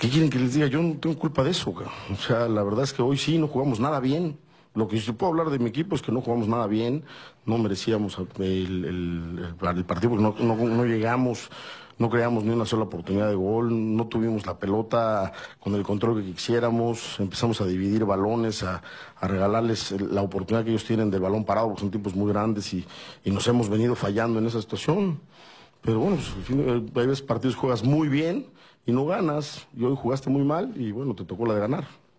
¿Qué quieren que les diga? Yo no tengo culpa de eso. O sea, la verdad es que hoy sí no jugamos nada bien. Lo que se puedo hablar de mi equipo es que no jugamos nada bien, no merecíamos el, partido porque no, llegamos, no creamos ni una sola oportunidad de gol, no tuvimos la pelota con el control que quisiéramos, empezamos a dividir balones, a, regalarles la oportunidad que ellos tienen del balón parado, porque son tipos muy grandes y, y nos hemos venido fallando en esa situación. Pero bueno, pues, fin, eh, hay veces partidos juegas muy bien y no ganas, y hoy jugaste muy mal y bueno, te tocó la de ganar.